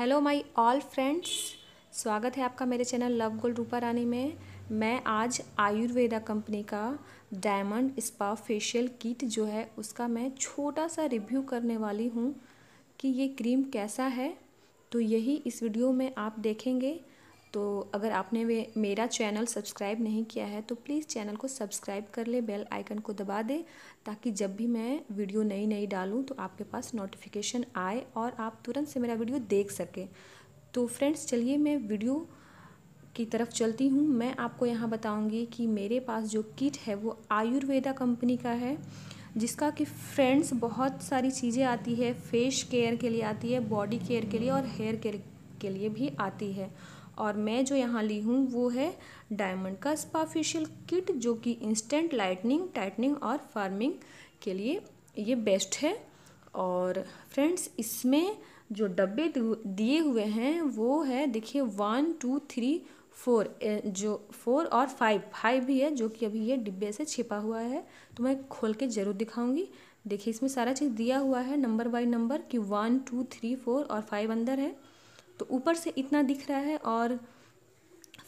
hello my all friends स्वागत है आपका मेरे channel love gold Rupa Rani में मैं आज आयुर्वेदा कंपनी का डायमंड स्पा फेशियल किट जो है उसका मैं छोटा सा रिव्यू करने वाली हूँ कि ये क्रीम कैसा है तो यही इस वीडियो में आप देखेंगे तो अगर आपने वे मेरा चैनल सब्सक्राइब नहीं किया है तो प्लीज़ चैनल को सब्सक्राइब कर ले बेल आइकन को दबा दे ताकि जब भी मैं वीडियो नई नई डालूँ तो आपके पास नोटिफिकेशन आए और आप तुरंत से मेरा वीडियो देख सकें तो फ्रेंड्स चलिए मैं वीडियो की तरफ चलती हूँ मैं आपको यहाँ बताऊँगी कि मेरे पास जो किट है वो आयुर्वेदा कंपनी का है जिसका कि फ्रेंड्स बहुत सारी चीज़ें आती है फेस केयर के लिए आती है बॉडी केयर के लिए और हेयर केयर के लिए भी आती है और मैं जो यहाँ ली हूँ वो है डायमंड का स्पा फेशियल किट जो कि इंस्टेंट लाइटनिंग टाइटनिंग और फार्मिंग के लिए ये बेस्ट है और फ्रेंड्स इसमें जो डब्बे दिए हुए हैं वो है देखिए वन टू थ्री फोर जो फोर और फाइव फाइव भी है जो कि अभी ये डिब्बे से छिपा हुआ है तो मैं खोल के ज़रूर दिखाऊंगी देखिए इसमें सारा चीज़ दिया हुआ है नंबर बाई नंबर कि वन टू थ्री फोर और फाइव अंदर है तो ऊपर से इतना दिख रहा है और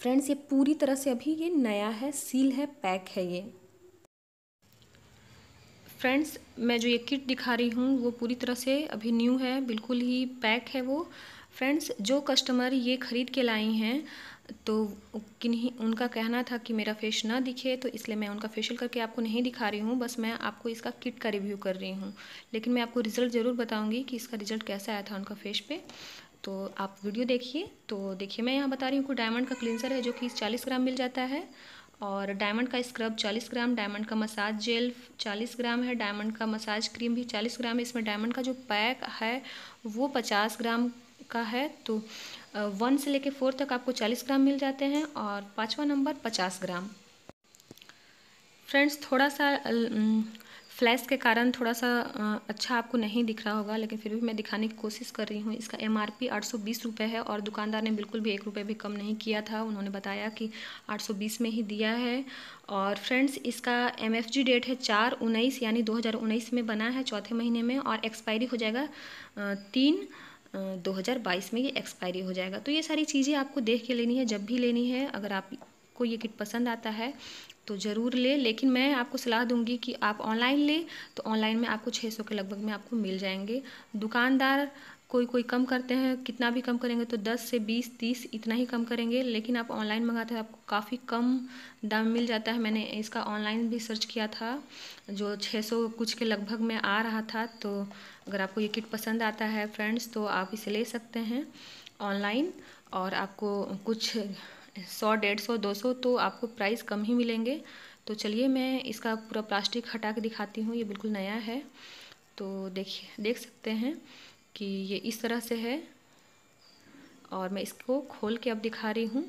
फ्रेंड्स ये पूरी तरह से अभी ये नया है सील है पैक है ये फ्रेंड्स मैं जो ये किट दिखा रही हूँ वो पूरी तरह से अभी न्यू है बिल्कुल ही पैक है वो फ्रेंड्स जो कस्टमर ये ख़रीद के लाई हैं तो किन्हीं उनका कहना था कि मेरा फेस ना दिखे तो इसलिए मैं उनका फेशियल करके आपको नहीं दिखा रही हूँ बस मैं आपको इसका किट का रिव्यू कर रही हूँ लेकिन मैं आपको रिज़ल्ट ज़रूर बताऊँगी कि इसका रिज़ल्ट कैसा आया था उनका फेस पे तो आप वीडियो देखिए तो देखिए मैं यहाँ बता रही हूँ कि डायमंड का क्लिनजर है जो कि चालीस ग्राम मिल जाता है और डायमंड का स्क्रब 40 ग्राम डायमंड का मसाज जेल 40 ग्राम है डायमंड का मसाज क्रीम भी 40 ग्राम है इसमें डायमंड का जो पैक है वो 50 ग्राम का है तो वन से लेके फोर तक आपको 40 ग्राम मिल जाते हैं और पाँचवा नंबर 50 ग्राम फ्रेंड्स थोड़ा सा फ्लैश के कारण थोड़ा सा अच्छा आपको नहीं दिख रहा होगा लेकिन फिर भी मैं दिखाने की कोशिश कर रही हूँ इसका एम आर पी आठ सौ बीस रुपये है और दुकानदार ने बिल्कुल भी एक रुपये भी कम नहीं किया था उन्होंने बताया कि आठ सौ बीस में ही दिया है और फ्रेंड्स इसका एम एफ जी डेट है चार उन्नीस यानी दो हज़ार उन्नीस में बना है चौथे महीने में और एक्सपायरी हो जाएगा तीन 2022 में ये एक्सपायरी हो जाएगा तो ये सारी चीज़ें आपको देख के लेनी है जब भी लेनी है अगर आप को ये किट पसंद आता है तो ज़रूर ले लेकिन मैं आपको सलाह दूंगी कि आप ऑनलाइन ले तो ऑनलाइन में आपको 600 के लगभग में आपको मिल जाएंगे दुकानदार कोई कोई कम करते हैं कितना भी कम करेंगे तो 10 से 20 30 इतना ही कम करेंगे लेकिन आप ऑनलाइन मंगाते हैं तो आपको काफ़ी कम दाम मिल जाता है मैंने इसका ऑनलाइन भी सर्च किया था जो 600 कुछ के लगभग में आ रहा था तो अगर आपको ये किट पसंद आता है फ्रेंड्स तो आप इसे ले सकते हैं ऑनलाइन और आपको कुछ सौ डेढ़ सौ दो सौ तो आपको प्राइस कम ही मिलेंगे तो चलिए मैं इसका पूरा प्लास्टिक हटा के दिखाती हूँ ये बिल्कुल नया है तो देखिए देख सकते हैं कि ये इस तरह से है और मैं इसको खोल के अब दिखा रही हूँ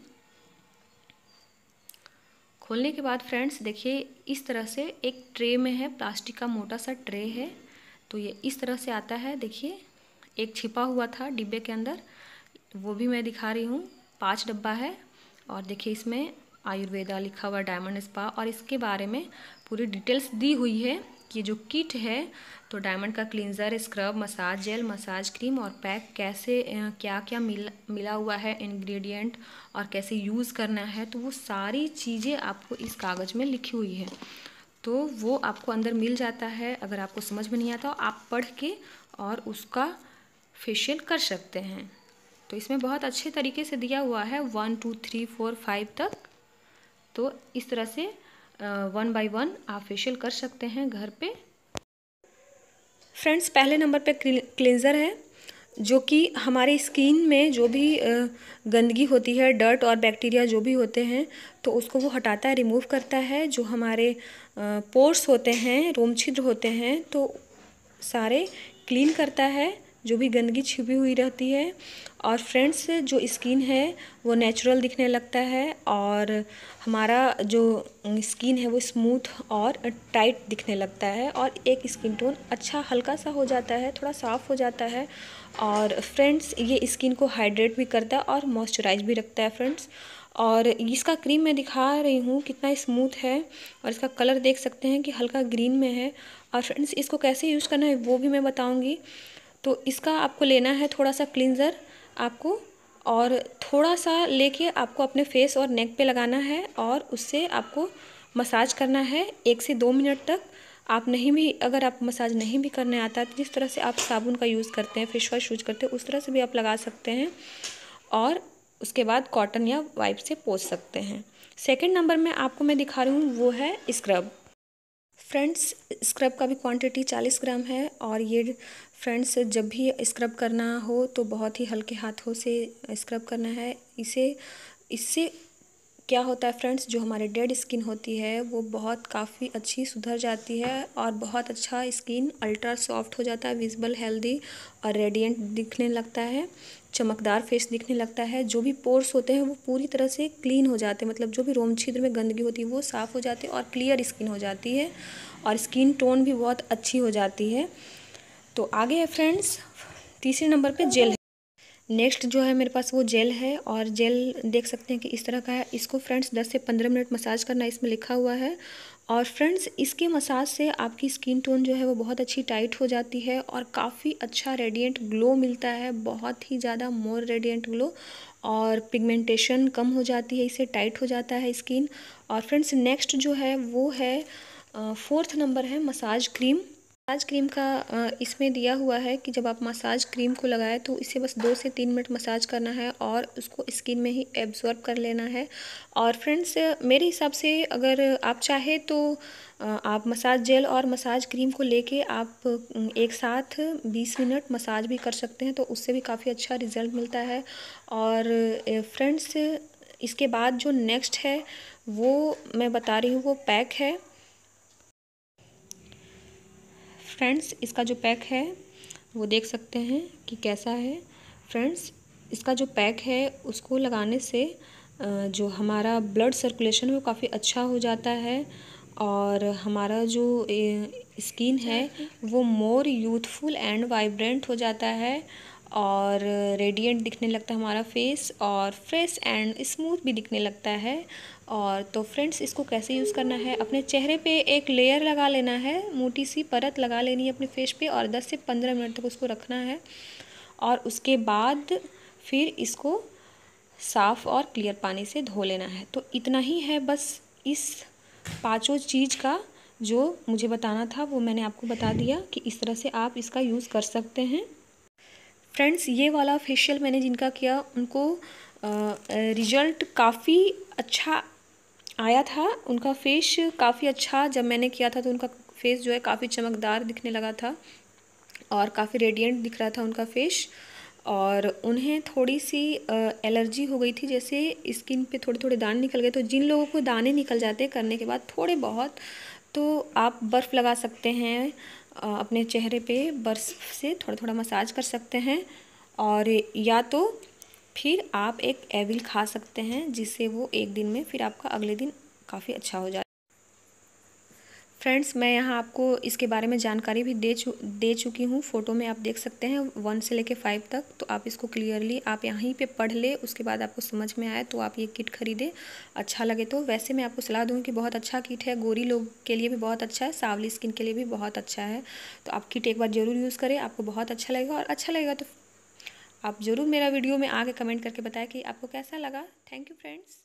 खोलने के बाद फ्रेंड्स देखिए इस तरह से एक ट्रे में है प्लास्टिक का मोटा सा ट्रे है तो ये इस तरह से आता है देखिए एक छिपा हुआ था डिब्बे के अंदर वो भी मैं दिखा रही हूँ पांच डब्बा है और देखिए इसमें आयुर्वेदा लिखा हुआ डायमंड स्पा और इसके बारे में पूरी डिटेल्स दी हुई है कि जो किट है तो डायमंड का cleanser scrub massage gel massage cream और पैक कैसे क्या क्या मिल मिला हुआ है इंग्रेडिएंट और कैसे यूज़ करना है तो वो सारी चीज़ें आपको इस कागज़ में लिखी हुई है तो वो आपको अंदर मिल जाता है अगर आपको समझ में नहीं आता आप पढ़ के और उसका फेशियल कर सकते हैं तो इसमें बहुत अच्छे तरीके से दिया हुआ है one two three four five तक तो इस तरह से वन बाय वन आप फेशियल कर सकते हैं घर पे फ्रेंड्स पहले नंबर पे क्लिनज़र है जो कि हमारे स्किन में जो भी गंदगी होती है डर्ट और बैक्टीरिया जो भी होते हैं तो उसको वो हटाता है रिमूव करता है जो हमारे पोर्स होते हैं रोम छिद्र होते हैं तो सारे क्लीन करता है जो भी गंदगी छिपी हुई रहती है और फ्रेंड्स जो स्किन है वो नेचुरल दिखने लगता है और हमारा जो स्किन है वो स्मूथ और टाइट दिखने लगता है और एक स्किन टोन अच्छा हल्का सा हो जाता है थोड़ा साफ़ हो जाता है और फ्रेंड्स ये स्किन को हाइड्रेट भी करता है और मॉइस्चराइज भी रखता है फ्रेंड्स और इसका क्रीम मैं दिखा रही हूँ कितना स्मूथ है और इसका कलर देख सकते हैं कि हल्का ग्रीन में है और फ्रेंड्स इसको कैसे यूज़ करना है वो भी मैं बताऊँगी तो इसका आपको लेना है थोड़ा सा क्लिनज़र आपको और थोड़ा सा लेके आपको अपने फेस और नेक पे लगाना है और उससे आपको मसाज करना है एक से दो मिनट तक आप नहीं भी अगर आप मसाज नहीं भी करने आता तो जिस तरह से आप साबुन का यूज़ करते हैं फेस वॉश यूज़ करते हैं उस तरह से भी आप लगा सकते हैं और उसके बाद कॉटन या वाइप से पोस सकते हैं सेकेंड नंबर में आपको मैं दिखा रही हूँ वो है स्क्रब फ्रेंड्स स्क्रब का भी क्वांटिटी 40 ग्राम है और ये फ्रेंड्स जब भी स्क्रब करना हो तो बहुत ही हल्के हाथों से स्क्रब करना है इसे इससे क्या होता है फ्रेंड्स जो हमारे डेड स्किन होती है वो बहुत काफ़ी अच्छी सुधर जाती है और बहुत अच्छा स्किन अल्ट्रा सॉफ्ट हो जाता है विजिबल हेल्दी और रेडिएंट दिखने लगता है चमकदार फेस दिखने लगता है जो भी पोर्स होते हैं वो पूरी तरह से क्लीन हो जाते हैं मतलब जो भी रोम छिद्र में गंदगी होती है वो साफ़ हो जाती है और क्लियर स्किन हो जाती है और स्किन टोन भी बहुत अच्छी हो जाती है तो आगे है फ्रेंड्स तीसरे नंबर पर जेल नेक्स्ट जो है मेरे पास वो जेल है और जेल देख सकते हैं कि इस तरह का है इसको फ्रेंड्स दस से पंद्रह मिनट मसाज करना इसमें लिखा हुआ है और फ्रेंड्स इसके मसाज से आपकी स्किन टोन जो है वो बहुत अच्छी टाइट हो जाती है और काफ़ी अच्छा रेडिएंट ग्लो मिलता है बहुत ही ज़्यादा मोर रेडिएंट ग्लो और पिगमेंटेशन कम हो जाती है इससे टाइट हो जाता है स्किन और फ्रेंड्स नेक्स्ट जो है वो है फोर्थ नंबर है मसाज क्रीम मसाज क्रीम का इसमें दिया हुआ है कि जब आप मसाज क्रीम को लगाएं तो इसे बस दो से तीन मिनट मसाज करना है और उसको स्किन में ही एब्जॉर्ब कर लेना है और फ्रेंड्स मेरे हिसाब से अगर आप चाहे तो आप मसाज जेल और मसाज क्रीम को लेके आप एक साथ 20 मिनट मसाज भी कर सकते हैं तो उससे भी काफ़ी अच्छा रिज़ल्ट मिलता है और फ्रेंड्स इसके बाद जो नेक्स्ट है वो मैं बता रही हूँ वो पैक है फ्रेंड्स इसका जो पैक है वो देख सकते हैं कि कैसा है फ्रेंड्स इसका जो पैक है उसको लगाने से जो हमारा ब्लड सर्कुलेशन है वो काफ़ी अच्छा हो जाता है और हमारा जो स्किन है अच्छा, वो मोर यूथफुल एंड वाइब्रेंट हो जाता है और रेडिएंट दिखने लगता है हमारा फेस और फ्रेश एंड स्मूथ भी दिखने लगता है और तो फ्रेंड्स इसको कैसे यूज़ करना है अपने चेहरे पे एक लेयर लगा लेना है मोटी सी परत लगा लेनी है अपने फेस पे और 10 से 15 मिनट तक उसको रखना है और उसके बाद फिर इसको साफ़ और क्लियर पानी से धो लेना है तो इतना ही है बस इस पाँचों चीज़ का जो मुझे बताना था वो मैंने आपको बता दिया कि इस तरह से आप इसका यूज़ कर सकते हैं फ्रेंड्स ये वाला फेशियल मैंने जिनका किया उनको रिजल्ट काफ़ी अच्छा आया था उनका फेस काफ़ी अच्छा जब मैंने किया था तो उनका फेस जो है काफ़ी चमकदार दिखने लगा था और काफ़ी रेडियंट दिख रहा था उनका फेस और उन्हें थोड़ी सी एलर्जी हो गई थी जैसे स्किन पे थोड़े थोड़े दाने निकल गए तो जिन लोगों को दाने निकल जाते करने के बाद थोड़े बहुत तो आप बर्फ़ लगा सकते हैं अपने चेहरे पे बर्फ से थोड़ा थोड़ा मसाज कर सकते हैं और या तो फिर आप एक एविल खा सकते हैं जिससे वो एक दिन में फिर आपका अगले दिन काफ़ी अच्छा हो जाता है फ्रेंड्स मैं यहाँ आपको इसके बारे में जानकारी भी दे चु दे चुकी हूँ फ़ोटो में आप देख सकते हैं वन से लेके फाइव तक तो आप इसको क्लियरली आप यहीं पे पढ़ ले उसके बाद आपको समझ में आए तो आप ये किट खरीदें अच्छा लगे तो वैसे मैं आपको सलाह दूँगी कि बहुत अच्छा किट है गोरी लोग के लिए भी बहुत अच्छा है सावली स्किन के लिए भी बहुत अच्छा है तो आप किट एक बार ज़रूर यूज़ करें आपको बहुत अच्छा लगेगा और अच्छा लगेगा तो आप ज़रूर मेरा वीडियो में आके कमेंट करके बताएं कि आपको कैसा लगा थैंक यू फ्रेंड्स